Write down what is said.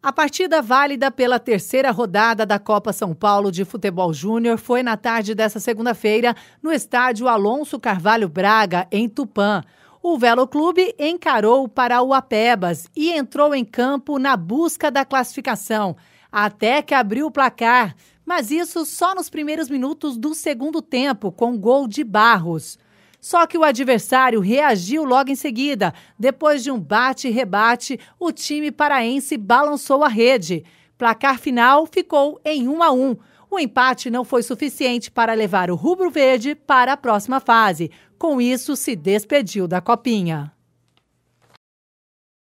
A partida válida pela terceira rodada da Copa São Paulo de Futebol Júnior foi na tarde desta segunda-feira no estádio Alonso Carvalho Braga, em Tupã. O Velo Clube encarou para o Apebas e entrou em campo na busca da classificação, até que abriu o placar, mas isso só nos primeiros minutos do segundo tempo, com gol de Barros. Só que o adversário reagiu logo em seguida. Depois de um bate-rebate, o time paraense balançou a rede. Placar final ficou em 1 a 1. O empate não foi suficiente para levar o Rubro Verde para a próxima fase. Com isso, se despediu da Copinha.